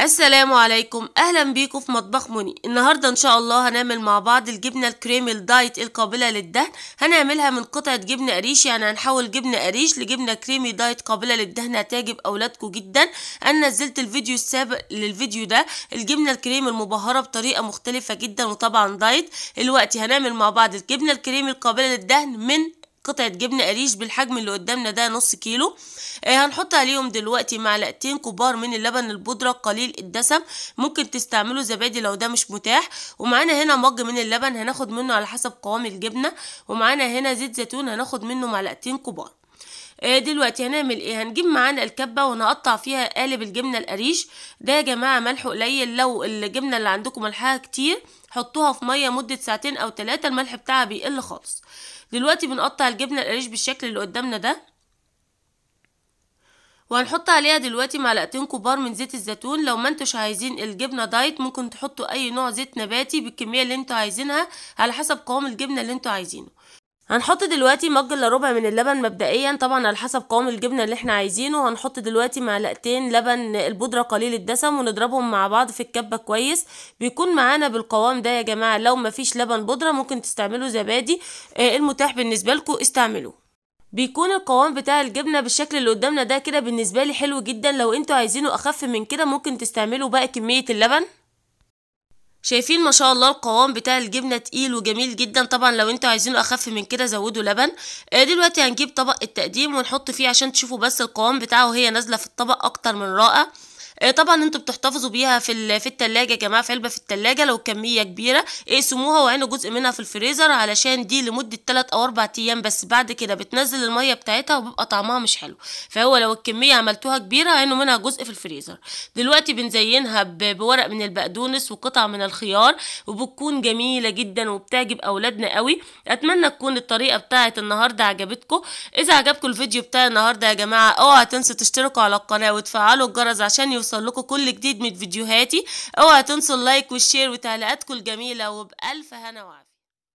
السلام عليكم اهلا بيكم في مطبخ مني النهارده ان شاء الله هنعمل مع بعض الجبنه الكريمي الدايت القابله للدهن هنعملها من قطعه جبنه قريش يعني هنحول جبنه قريش لجبنه كريمي دايت قابله للدهن هتعجب اولادكم جدا انا نزلت الفيديو السابق للفيديو ده الجبنه الكريمي المبهره بطريقه مختلفه جدا وطبعا دايت دلوقتي هنعمل مع بعض الجبنه الكريمي القابله للدهن من قطعة جبنة قريش بالحجم اللي قدامنا ده نص كيلو آه، هنحط عليهم دلوقتي معلقتين كبار من اللبن البودرة قليل الدسم ممكن تستعملوا زبادي لو ده مش متاح ومعانا هنا مج من اللبن هناخد منه على حسب قوام الجبنة ومعانا هنا زيت زيتون هناخد منه معلقتين كبار آه، دلوقتي هنعمل ايه هنجيب معانا الكبه ونقطع فيها قالب الجبنه القريش ده يا جماعه ملح قليل لو الجبنه اللي عندكم ملحها كتير حطوها في ميه مده ساعتين او ثلاثه الملح بتاعها بيقل خالص دلوقتي بنقطع الجبنه القريش بالشكل اللي قدامنا ده وهنحط عليها دلوقتي معلقتين كبار من زيت الزيتون لو ما انتوش عايزين الجبنه دايت ممكن تحطوا اي نوع زيت نباتي بالكميه اللي انتوا عايزينها على حسب قوام الجبنه اللي انتوا عايزينه هنحط دلوقتي مج الا ربع من اللبن مبدئيا طبعا على حسب قوام الجبنه اللي احنا عايزينه هنحط دلوقتي معلقتين لبن البودره قليل الدسم ونضربهم مع بعض في الكبه كويس بيكون معانا بالقوام ده يا جماعه لو مفيش لبن بودره ممكن تستعملوا زبادي آه، المتاح بالنسبه لكم استعملوه بيكون القوام بتاع الجبنه بالشكل اللي قدامنا ده كده بالنسبه لي حلو جدا لو انتوا عايزينه اخف من كده ممكن تستعملوا بقى كميه اللبن شايفين ما شاء الله القوام بتاع الجبنه تقيل وجميل جدا طبعا لو انتوا عايزينه اخف من كده زودوا لبن آه، دلوقتي هنجيب طبق التقديم ونحط فيه عشان تشوفوا بس القوام بتاعه هي نازله في الطبق اكتر من رائع آه، طبعا انتوا بتحتفظوا بيها في في التلاجة يا جماعه في علبه في التلاجة لو كميه كبيره اقسموها وعينوا جزء منها في الفريزر علشان دي لمده 3 او 4 ايام بس بعد كده بتنزل الميه بتاعتها وبيبقى طعمها مش حلو فهو لو الكميه عملتوها كبيره عينوا منها جزء في الفريزر دلوقتي بنزينها بورق من البقدونس وقطع من الخيار وبتكون جميله جدا وبتعجب اولادنا قوي اتمنى تكون الطريقه بتاعه النهارده عجبتكم اذا عجبكم الفيديو بتاع النهارده يا جماعه اوعوا تنسوا تشتركوا على القناه وتفعلوا الجرس عشان يوصل يوصل لكم كل جديد من فيديوهاتي اوعى تنسوا اللايك والشير وتعليقاتكم الجميله وبالف هنا وعافيه